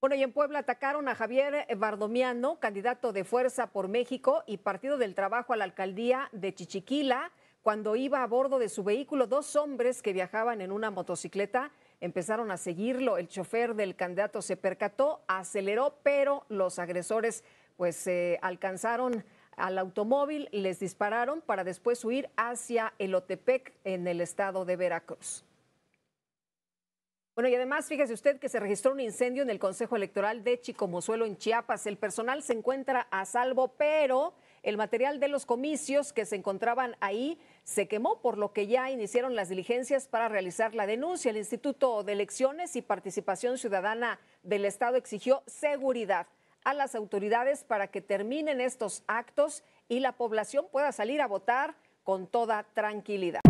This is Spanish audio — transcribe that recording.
Bueno, y en Puebla atacaron a Javier Bardomiano, candidato de Fuerza por México y Partido del Trabajo a la alcaldía de Chichiquila, cuando iba a bordo de su vehículo. Dos hombres que viajaban en una motocicleta empezaron a seguirlo. El chofer del candidato se percató, aceleró, pero los agresores pues alcanzaron al automóvil y les dispararon para después huir hacia el Otepec en el estado de Veracruz. Bueno, y además, fíjese usted que se registró un incendio en el Consejo Electoral de Chicomozuelo, en Chiapas. El personal se encuentra a salvo, pero el material de los comicios que se encontraban ahí se quemó, por lo que ya iniciaron las diligencias para realizar la denuncia. El Instituto de Elecciones y Participación Ciudadana del Estado exigió seguridad a las autoridades para que terminen estos actos y la población pueda salir a votar con toda tranquilidad.